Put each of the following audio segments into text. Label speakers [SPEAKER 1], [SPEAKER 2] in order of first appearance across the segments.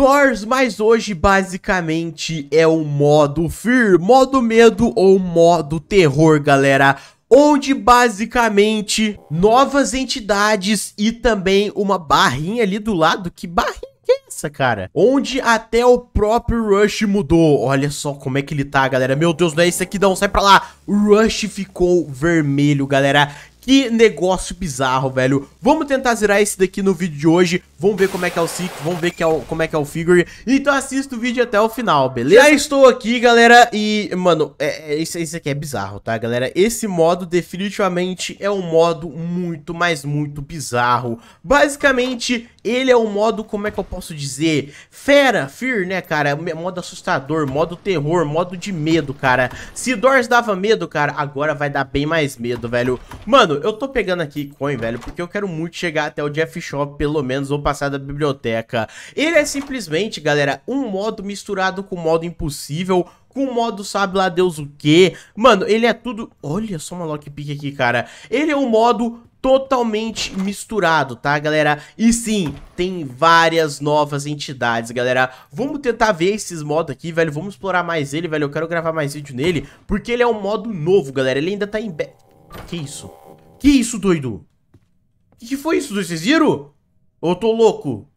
[SPEAKER 1] Doors, mas hoje basicamente é o modo Fear, modo medo ou modo terror, galera onde basicamente novas entidades e também uma barrinha ali do lado, que barrinha que é essa, cara? Onde até o próprio Rush mudou. Olha só como é que ele tá, galera. Meu Deus, não é isso aqui não, sai pra lá. O Rush ficou vermelho, galera. Que negócio bizarro, velho. Vamos tentar zerar esse daqui no vídeo de hoje. Vamos ver como é que é o Six, vamos ver que é o, como é que é o Figure. Então assista o vídeo até o final, beleza? Já estou aqui, galera, e, mano, é, é, isso, isso aqui é bizarro, tá, galera? Esse modo definitivamente é um modo muito, mas muito bizarro. Basicamente, ele é um modo, como é que eu posso dizer? Fera, Fear, né, cara? Modo assustador, modo terror, modo de medo, cara. Se Doors dava medo, cara, agora vai dar bem mais medo, velho. Mano, Mano, eu tô pegando aqui coin, velho, porque eu quero muito chegar até o Jeff Shop, pelo menos, ou passar da biblioteca. Ele é simplesmente, galera, um modo misturado com modo impossível, com o modo sabe lá Deus o quê. Mano, ele é tudo... Olha só uma lockpick aqui, cara. Ele é um modo totalmente misturado, tá, galera? E sim, tem várias novas entidades, galera. Vamos tentar ver esses modos aqui, velho. Vamos explorar mais ele, velho. Eu quero gravar mais vídeo nele, porque ele é um modo novo, galera. Ele ainda tá em... Que isso? Que isso, doido? Que que foi isso, doido? Vocês viram? Ou eu tô louco?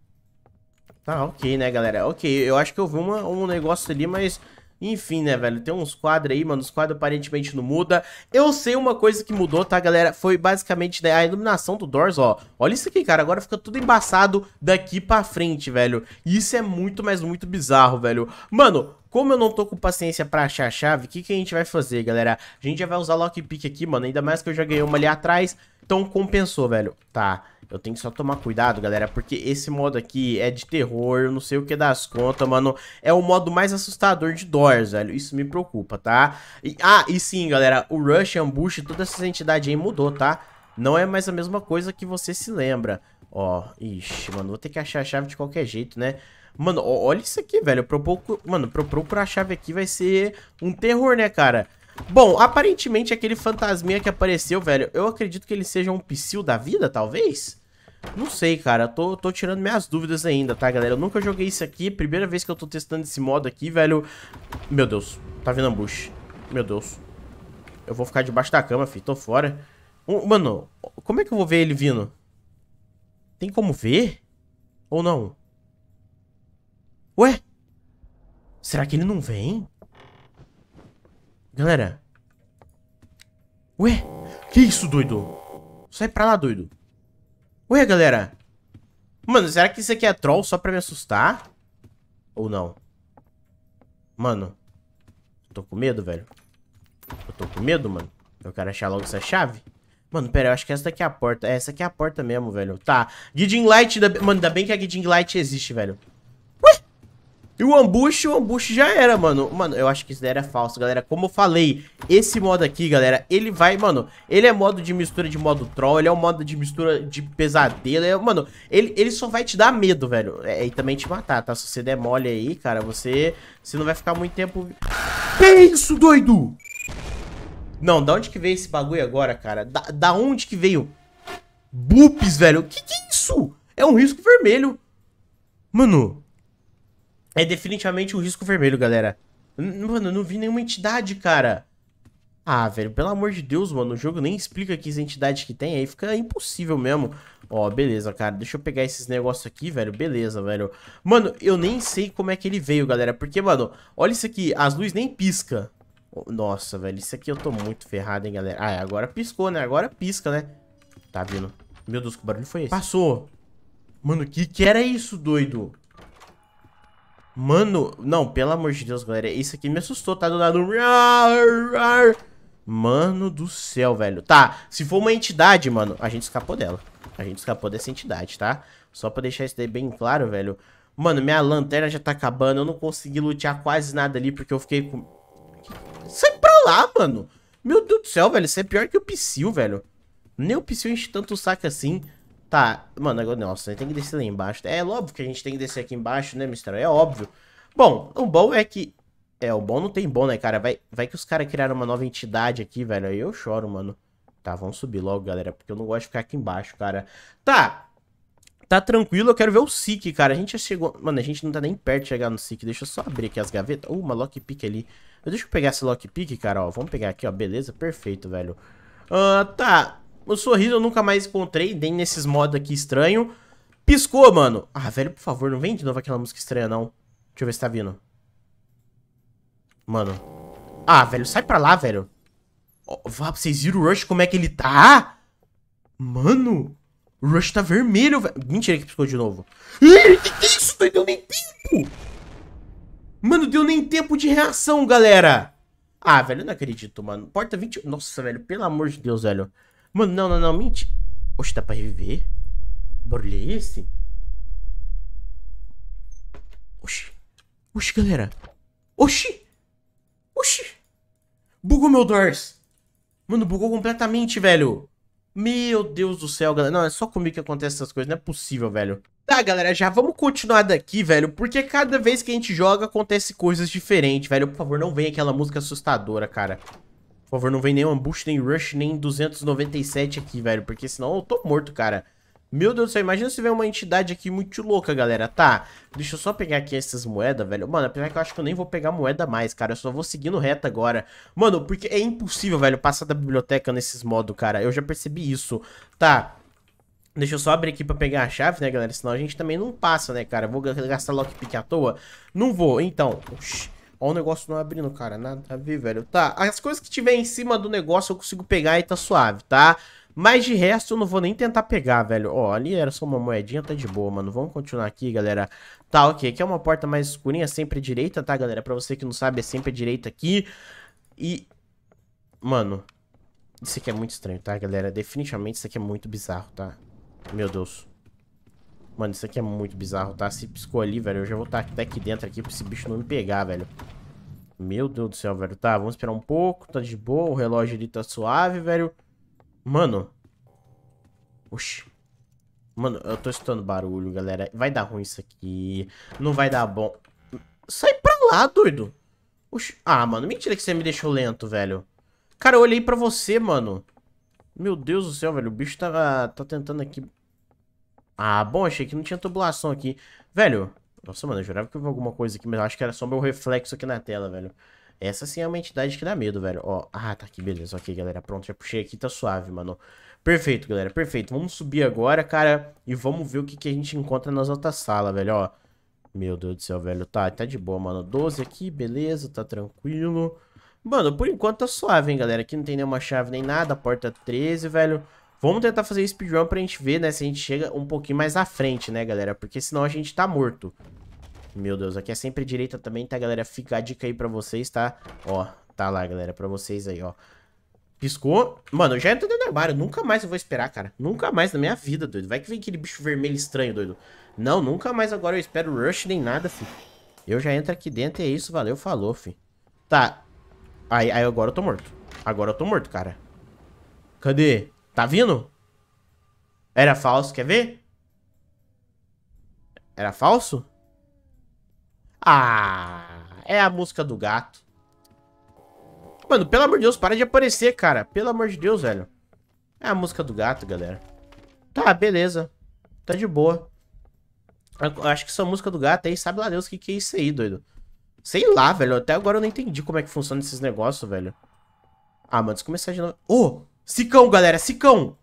[SPEAKER 1] Tá, ok, né, galera? Ok, eu acho que eu vi uma, um negócio ali, mas... Enfim, né, velho? Tem uns quadros aí, mano. Os quadros aparentemente não muda. Eu sei uma coisa que mudou, tá, galera? Foi basicamente né, a iluminação do Doors, ó. Olha isso aqui, cara. Agora fica tudo embaçado daqui pra frente, velho. Isso é muito, mas muito bizarro, velho. Mano, como eu não tô com paciência pra achar a chave, o que, que a gente vai fazer, galera? A gente já vai usar lockpick aqui, mano, ainda mais que eu já ganhei uma ali atrás, então compensou, velho. Tá, eu tenho que só tomar cuidado, galera, porque esse modo aqui é de terror, eu não sei o que das contas, mano. É o modo mais assustador de Doors, velho, isso me preocupa, tá? E, ah, e sim, galera, o Rush, Ambush, todas essas entidades aí mudou, tá? Não é mais a mesma coisa que você se lembra. Ó, ixi, mano, vou ter que achar a chave de qualquer jeito, né? Mano, ó, olha isso aqui, velho. Pro pouco, mano, pro procurar a chave aqui vai ser um terror, né, cara? Bom, aparentemente aquele fantasminha que apareceu, velho, eu acredito que ele seja um psil da vida, talvez? Não sei, cara, tô, tô tirando minhas dúvidas ainda, tá, galera? Eu nunca joguei isso aqui, primeira vez que eu tô testando esse modo aqui, velho. Meu Deus, tá vindo ambush. Meu Deus. Eu vou ficar debaixo da cama, filho, tô fora. mano, como é que eu vou ver ele vindo? Tem como ver? Ou não? Ué? Será que ele não vem? Galera. Ué? Que isso, doido? Sai pra lá, doido. Ué, galera. Mano, será que isso aqui é troll só pra me assustar? Ou não? Mano. tô com medo, velho. Eu tô com medo, mano. Eu quero achar logo essa chave. Mano, pera, eu acho que essa daqui é a porta. É, essa aqui é a porta mesmo, velho. Tá. Guiding Light... Da... Mano, ainda bem que a Guiding Light existe, velho. Ué? E o Ambush, o Ambush já era, mano. Mano, eu acho que isso daí era falso, galera. Como eu falei, esse modo aqui, galera, ele vai... Mano, ele é modo de mistura de modo troll, ele é um modo de mistura de pesadelo. É, mano, ele, ele só vai te dar medo, velho. É, e também te matar, tá? Se você der mole aí, cara, você... Você não vai ficar muito tempo... Que isso, doido? Não, da onde que veio esse bagulho agora, cara? Da, da onde que veio? Boops, velho. Que que é isso? É um risco vermelho. Mano. É definitivamente um risco vermelho, galera. Mano, eu não vi nenhuma entidade, cara. Ah, velho, pelo amor de Deus, mano. O jogo nem explica que entidades que tem. Aí fica impossível mesmo. Ó, beleza, cara. Deixa eu pegar esses negócios aqui, velho. Beleza, velho. Mano, eu nem sei como é que ele veio, galera. Porque, mano, olha isso aqui. As luzes nem pisca. Nossa, velho, isso aqui eu tô muito ferrado, hein, galera. Ah, é, agora piscou, né? Agora pisca, né? Tá vindo. Meu Deus, que barulho foi esse? Passou. Mano, que que era isso, doido? Mano, não, pelo amor de Deus, galera. Isso aqui me assustou, tá do lado. Mano do céu, velho. Tá, se for uma entidade, mano, a gente escapou dela. A gente escapou dessa entidade, tá? Só pra deixar isso daí bem claro, velho. Mano, minha lanterna já tá acabando. Eu não consegui lutear quase nada ali porque eu fiquei com... Sai pra lá, mano. Meu Deus do céu, velho. Isso é pior que o Psyll, velho. Nem o Psyll enche tanto o saco assim. Tá, mano, agora... Nossa, a gente tem que descer lá embaixo. É óbvio que a gente tem que descer aqui embaixo, né, Mistral? É óbvio. Bom, o bom é que... É, o bom não tem bom, né, cara? Vai, vai que os caras criaram uma nova entidade aqui, velho. Aí eu choro, mano. Tá, vamos subir logo, galera, porque eu não gosto de ficar aqui embaixo, cara. Tá, Tá tranquilo, eu quero ver o sick cara. A gente já chegou... Mano, a gente não tá nem perto de chegar no sick Deixa eu só abrir aqui as gavetas. Uh, uma lockpick ali. deixa eu pegar esse lockpick, cara, ó. Vamos pegar aqui, ó. Beleza, perfeito, velho. Ah, uh, tá. O sorriso eu nunca mais encontrei, nem nesses modos aqui estranho. Piscou, mano. Ah, velho, por favor, não vem de novo aquela música estranha, não. Deixa eu ver se tá vindo. Mano. Ah, velho, sai pra lá, velho. Oh, vá, vocês viram o Rush como é que ele tá? Mano. O Rush tá vermelho, velho. Mentira que piscou de novo. Ih, que que é isso? Não deu nem tempo. Mano, deu nem tempo de reação, galera. Ah, velho, eu não acredito, mano. Porta 20... Nossa, velho, pelo amor de Deus, velho. Mano, não, não, não, mentira. Oxe, dá pra reviver? Que barulho é esse? Oxi. Oxi, galera. Oxi. Oxi. Bugou meu Doors. Mano, bugou completamente, velho. Meu Deus do céu, galera. Não, é só comigo que acontece essas coisas. Não é possível, velho. Tá, galera, já vamos continuar daqui, velho, porque cada vez que a gente joga acontece coisas diferentes, velho. Por favor, não vem aquela música assustadora, cara. Por favor, não vem nem Ambush, nem Rush, nem 297 aqui, velho, porque senão eu tô morto, cara. Meu Deus do céu, imagina se vem uma entidade aqui muito louca, galera. Tá, deixa eu só pegar aqui essas moedas, velho. Mano, apesar que eu acho que eu nem vou pegar moeda mais, cara. Eu só vou seguindo reto agora. Mano, porque é impossível, velho, passar da biblioteca nesses modos, cara. Eu já percebi isso. Tá, Deixa eu só abrir aqui pra pegar a chave, né, galera? Senão a gente também não passa, né, cara? Vou gastar lockpick à toa? Não vou, então. Oxi. Ó o negócio não abrindo, cara. Nada a ver, velho. Tá, as coisas que tiver em cima do negócio eu consigo pegar e tá suave, tá? Tá? Mas de resto, eu não vou nem tentar pegar, velho. Ó, ali era só uma moedinha, tá de boa, mano. Vamos continuar aqui, galera. Tá, ok. Aqui é uma porta mais escurinha, sempre à direita, tá, galera? Pra você que não sabe, é sempre à direita aqui. E... Mano, isso aqui é muito estranho, tá, galera? Definitivamente isso aqui é muito bizarro, tá? Meu Deus. Mano, isso aqui é muito bizarro, tá? Se piscou ali, velho, eu já vou estar tá até aqui dentro aqui pra esse bicho não me pegar, velho. Meu Deus do céu, velho. Tá, vamos esperar um pouco, tá de boa, o relógio ali tá suave, velho. Mano. Oxi. Mano, eu tô escutando barulho, galera. Vai dar ruim isso aqui. Não vai dar bom. Sai pra lá, doido. Oxi. Ah, mano, mentira que você me deixou lento, velho. Cara, eu olhei pra você, mano. Meu Deus do céu, velho. O bicho tá, tá tentando aqui... Ah, bom, achei que não tinha tubulação aqui. Velho... Nossa, mano, eu jurava que eu vi alguma coisa aqui, mas acho que era só meu reflexo aqui na tela, velho. Essa sim é uma entidade que dá medo, velho. Ó, ah, tá aqui, beleza. Ok, galera, pronto, já puxei aqui, tá suave, mano. Perfeito, galera, perfeito. Vamos subir agora, cara, e vamos ver o que, que a gente encontra nas outras salas, velho, ó. Meu Deus do céu, velho. Tá, tá de boa, mano. 12 aqui, beleza, tá tranquilo. Mano, por enquanto tá suave, hein, galera. Aqui não tem nenhuma chave nem nada, porta 13, é velho. Vamos tentar fazer speedrun pra gente ver, né, se a gente chega um pouquinho mais à frente, né, galera. Porque senão a gente tá morto. Meu Deus, aqui é sempre direita também, tá, galera? Fica a dica aí pra vocês, tá? Ó, tá lá, galera, pra vocês aí, ó. Piscou. Mano, eu já entro dentro do armário. Nunca mais eu vou esperar, cara. Nunca mais na minha vida, doido. Vai que vem aquele bicho vermelho estranho, doido. Não, nunca mais agora eu espero rush nem nada, fi. Eu já entro aqui dentro e é isso. Valeu, falou, fi. Tá. Aí, aí agora eu tô morto. Agora eu tô morto, cara. Cadê? Tá vindo? Era falso, quer ver? Era falso? Ah, é a música do gato. Mano, pelo amor de Deus, para de aparecer, cara. Pelo amor de Deus, velho. É a música do gato, galera. Tá, beleza. Tá de boa. Eu acho que essa música do gato aí, sabe lá Deus o que, que é isso aí, doido. Sei lá, velho. Até agora eu não entendi como é que funciona esses negócios, velho. Ah, mano, eu começar de novo... Ô, oh, Sicão, galera, Sicão!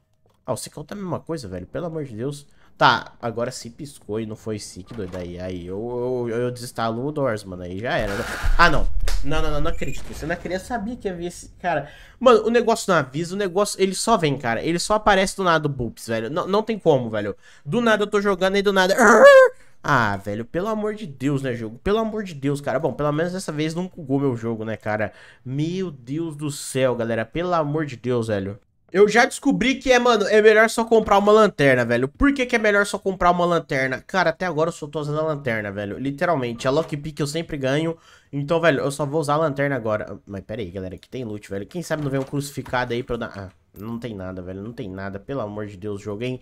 [SPEAKER 1] Ah, o Sicão tá a mesma coisa, velho. Pelo amor de Deus. Tá, agora se piscou e não foi sick, doido, aí, aí eu, eu, eu desinstalo o Doors, mano, aí já era. Ah, não. Não, não, não, não acredito. Você não queria sabia que havia esse cara. Mano, o negócio não avisa, o negócio, ele só vem, cara. Ele só aparece do nada Boops, velho. Não, não tem como, velho. Do nada eu tô jogando e do nada... Ah, velho, pelo amor de Deus, né, jogo? Pelo amor de Deus, cara. Bom, pelo menos dessa vez não bugou meu jogo, né, cara? Meu Deus do céu, galera. Pelo amor de Deus, velho. Eu já descobri que é, mano, é melhor só comprar uma lanterna, velho. Por que, que é melhor só comprar uma lanterna? Cara, até agora eu só tô usando a lanterna, velho. Literalmente, a lockpick eu sempre ganho. Então, velho, eu só vou usar a lanterna agora. Mas pera aí, galera, que tem loot, velho. Quem sabe não vem um crucificado aí pra eu dar... Ah, não tem nada, velho, não tem nada. Pelo amor de Deus, jogo, hein?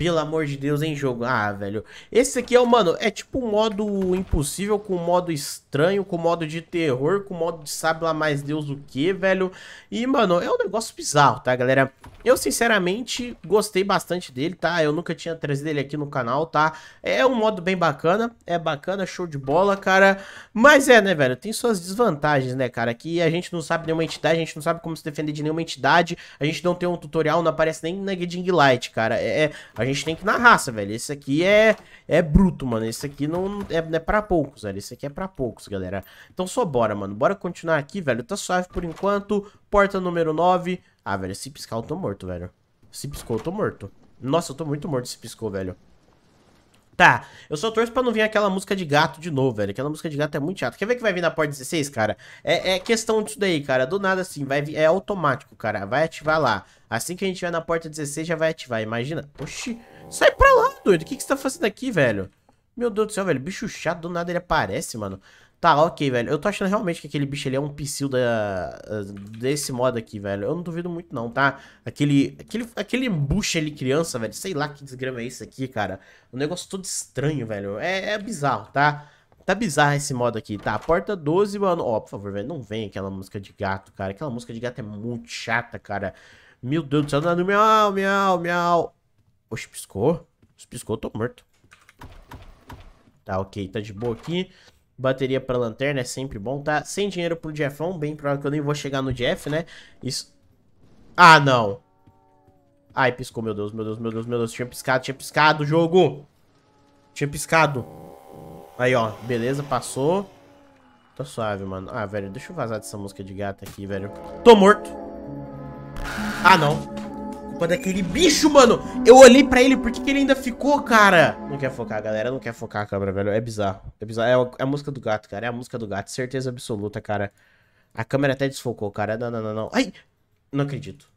[SPEAKER 1] pelo amor de Deus, em jogo. Ah, velho. Esse aqui é o, mano, é tipo um modo impossível com um modo estranho, com modo de terror, com modo de sabe lá mais Deus o que, velho. E, mano, é um negócio bizarro, tá, galera? Eu, sinceramente, gostei bastante dele, tá? Eu nunca tinha trazido ele aqui no canal, tá? É um modo bem bacana, é bacana, show de bola, cara. Mas é, né, velho, tem suas desvantagens, né, cara? Que a gente não sabe nenhuma entidade, a gente não sabe como se defender de nenhuma entidade, a gente não tem um tutorial, não aparece nem na Guiding Light, cara. É, é a gente gente tem que ir na raça, velho. Esse aqui é, é bruto, mano. Esse aqui não é, é pra poucos, velho. Esse aqui é pra poucos, galera. Então só bora, mano. Bora continuar aqui, velho. Tá suave por enquanto. Porta número 9. Ah, velho, se piscar eu tô morto, velho. Se piscou eu tô morto. Nossa, eu tô muito morto se piscou, velho. Tá, eu só torço pra não vir aquela música de gato de novo, velho. Aquela música de gato é muito chata. Quer ver que vai vir na porta 16, cara? É, é questão disso daí, cara. Do nada, assim, vai vir, é automático, cara. Vai ativar lá. Assim que a gente vai na porta 16, já vai ativar, imagina. Oxi, sai pra lá, doido. O que, que você tá fazendo aqui, velho? Meu Deus do céu, velho. Bicho chato, do nada ele aparece, mano. Tá, ok, velho. Eu tô achando realmente que aquele bicho ele é um psil da, ah, desse modo aqui, velho. Eu não duvido muito não, tá? Aquele, aquele, aquele embucha ele criança, velho. Sei lá que desgrama é esse aqui, cara. o negócio todo estranho, velho. É, é bizarro, tá? Tá bizarro esse modo aqui, tá? Porta 12, mano. Ó, oh, por favor, velho. Não vem aquela música de gato, cara. Aquela música de gato é muito chata, cara. Meu Deus do céu. Não, miau, miau, miau. Oxe, piscou? Se piscou, eu tô morto. Tá, ok. Tá de boa aqui. Bateria pra lanterna é sempre bom, tá? Sem dinheiro pro Jeffão, é bem provável que eu nem vou chegar no Jeff, né? Isso... Ah, não! Ai, piscou, meu Deus, meu Deus, meu Deus, meu Deus. Tinha piscado, tinha piscado o jogo! Tinha piscado. Aí, ó, beleza, passou. Tô tá suave, mano. Ah, velho, deixa eu vazar dessa música de gata aqui, velho. Tô morto! Ah, não! culpa daquele bicho, mano. Eu olhei pra ele, por que, que ele ainda ficou, cara? Não quer focar, galera. Não quer focar a câmera, velho. É bizarro. É bizarro. É, é a, música do gato, cara. É a música do gato. Certeza absoluta, cara. A câmera até desfocou, cara. Não, não, não, não. Ai! Não acredito.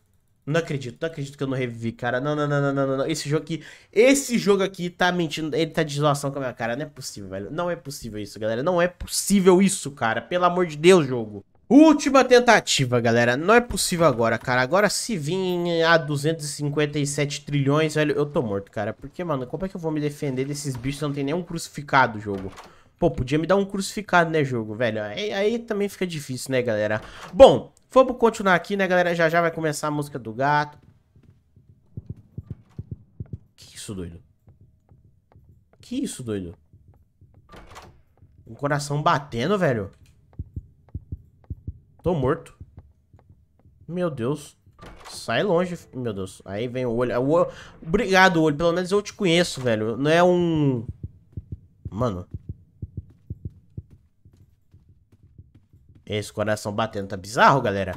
[SPEAKER 1] Não acredito, não acredito que eu não revivi, cara. Não, não, não, não, não, Esse jogo aqui. Esse jogo aqui tá mentindo. Ele tá de zoação com a minha cara. Não é possível, velho. Não é possível isso, galera. Não é possível isso, cara. Pelo amor de Deus, jogo. Última tentativa, galera. Não é possível agora, cara. Agora se vir a 257 trilhões, velho, eu tô morto, cara. Porque, mano, como é que eu vou me defender desses bichos não tem nenhum crucificado, jogo? Pô, podia me dar um crucificado, né, jogo, velho? Aí, aí também fica difícil, né, galera? Bom, vamos continuar aqui, né, galera? Já já vai começar a música do gato. Que isso, doido? Que isso, doido? Um coração batendo, velho. Tô morto. Meu Deus. Sai longe, meu Deus. Aí vem o olho. É o... Obrigado, olho. Pelo menos eu te conheço, velho. Não é um... Mano. Esse coração batendo tá bizarro, galera.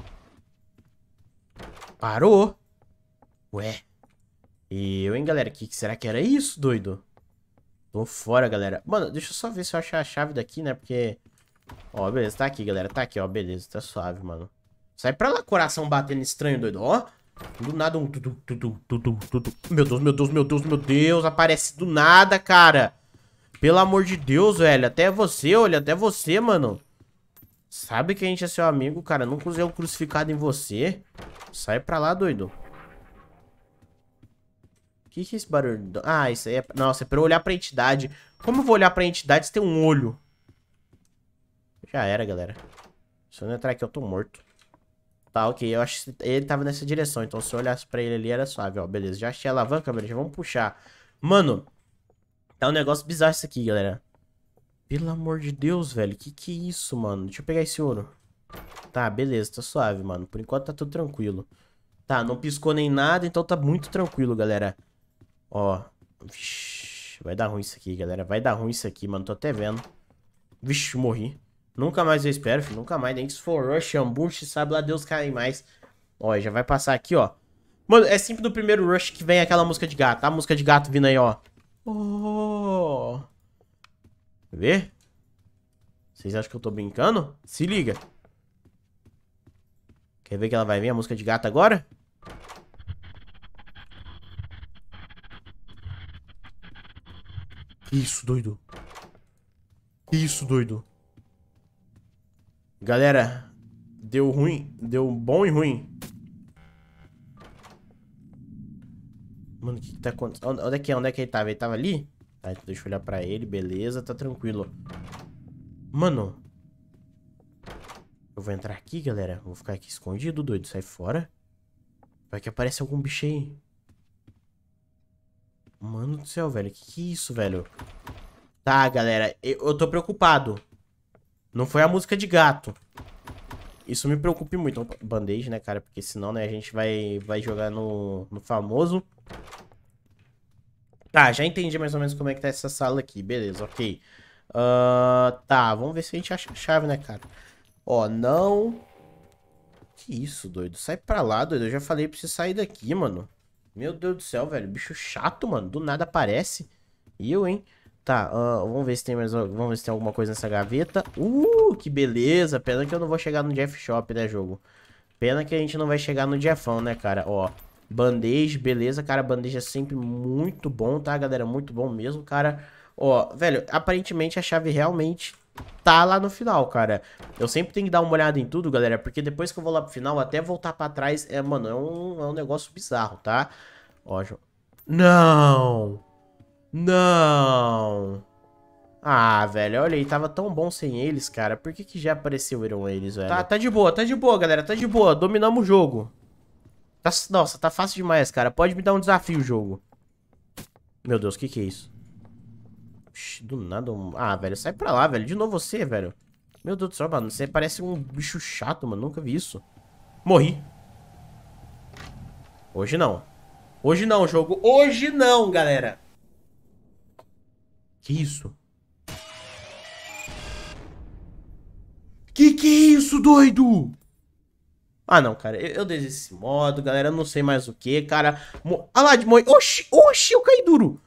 [SPEAKER 1] Parou. Ué. E eu, hein, galera? Que, que será que era isso, doido? Tô fora, galera. Mano, deixa eu só ver se eu achar a chave daqui, né? Porque... Ó, beleza, tá aqui, galera. Tá aqui, ó, beleza. Tá suave, mano. Sai pra lá, coração batendo estranho, doido. Ó, do nada um... Tudu, tudu, tudu, tudu. Meu Deus, meu Deus, meu Deus, meu Deus. Aparece do nada, cara. Pelo amor de Deus, velho. Até você, olha, até você, mano. Sabe que a gente é seu amigo, cara. Nunca usei um crucificado em você. Sai pra lá, doido. O que, que é esse barulho? Ah, isso aí é... Nossa, é pra eu olhar pra entidade. Como eu vou olhar pra entidade se tem um olho? Já era, galera. Se eu não entrar aqui, eu tô morto. Tá, ok. Eu acho que ele tava nessa direção. Então, se eu olhasse pra ele ali, era suave, ó. Beleza, já achei a alavanca, velho. Já vamos puxar. Mano, tá um negócio bizarro isso aqui, galera. Pelo amor de Deus, velho. Que que é isso, mano? Deixa eu pegar esse ouro. Tá, beleza. Tá suave, mano. Por enquanto tá tudo tranquilo. Tá, não piscou nem nada, então tá muito tranquilo, galera. Ó. Vixe, vai dar ruim isso aqui, galera. Vai dar ruim isso aqui, mano. Tô até vendo. Vixe, morri. Nunca mais eu espero, filho. Nunca mais. Nem que se for Rush, Ambush, sabe lá Deus cai mais. Ó, já vai passar aqui, ó. Mano, é sempre do primeiro Rush que vem aquela música de gato. A música de gato vindo aí, ó. Oh. Quer ver? Vocês acham que eu tô brincando? Se liga. Quer ver que ela vai vir, a música de gato agora? Isso, doido. Isso, doido. Galera, deu ruim. Deu bom e ruim. Mano, o que, que tá acontecendo? Onde é que, é? onde é que ele tava? Ele tava ali? Tá, então deixa eu olhar pra ele. Beleza, tá tranquilo. Mano. Eu vou entrar aqui, galera. Vou ficar aqui escondido, doido. Sai fora. Vai que aparece algum bicho aí. Mano do céu, velho. Que que é isso, velho? Tá, galera. Eu, eu tô preocupado. Não foi a música de gato. Isso me preocupa muito. Bandage, né, cara? Porque senão, né, a gente vai, vai jogar no, no famoso. Tá, já entendi mais ou menos como é que tá essa sala aqui. Beleza, ok. Uh, tá, vamos ver se a gente acha a chave, né, cara? Ó, não... Que isso, doido? Sai pra lá, doido. Eu já falei pra você sair daqui, mano. Meu Deus do céu, velho. Bicho chato, mano. Do nada aparece. E eu, hein? Tá, uh, vamos ver se tem mais, vamos ver se tem alguma coisa nessa gaveta. Uh, que beleza. Pena que eu não vou chegar no Jeff Shop, né, jogo? Pena que a gente não vai chegar no Jeffão, né, cara? Ó, bandeja, beleza, cara. Bandeja é sempre muito bom, tá, galera? Muito bom mesmo, cara. Ó, velho, aparentemente a chave realmente tá lá no final, cara. Eu sempre tenho que dar uma olhada em tudo, galera, porque depois que eu vou lá pro final, até voltar pra trás, é, mano, é um, é um negócio bizarro, tá? Ó, Não! Não! Não. Ah, velho, olha aí, tava tão bom sem eles, cara. Por que que já apareceram eles, velho? Tá, tá de boa, tá de boa, galera, tá de boa. Dominamos o jogo. Tá, nossa, tá fácil demais, cara. Pode me dar um desafio, jogo. Meu Deus, o que que é isso? do nada um... Ah, velho, sai pra lá, velho. De novo você, velho. Meu Deus do céu, mano. Você parece um bicho chato, mano. Nunca vi isso. Morri. Hoje não. Hoje não, jogo. Hoje não, galera. Que isso? Que que é isso, doido? Ah, não, cara. Eu, eu desisto desse modo, galera. Eu não sei mais o que, cara. Mo... Ah lá, de morrer. Oxi, oxi, eu caí duro.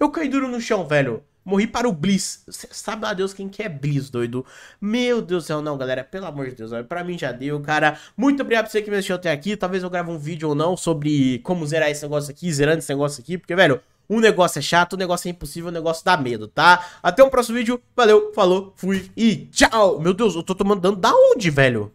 [SPEAKER 1] Eu caí duro no chão, velho. Morri para o Bliss. sabe lá Deus quem que é Bliss, doido. Meu Deus do céu, não, galera. Pelo amor de Deus, velho. Pra mim já deu, cara. Muito obrigado por você que me assistiu até aqui. Talvez eu grave um vídeo ou não sobre como zerar esse negócio aqui, zerando esse negócio aqui. Porque, velho, um negócio é chato, um negócio é impossível, um negócio dá medo, tá? Até o próximo vídeo, valeu, falou, fui e tchau! Meu Deus, eu tô tomando dano da onde, velho?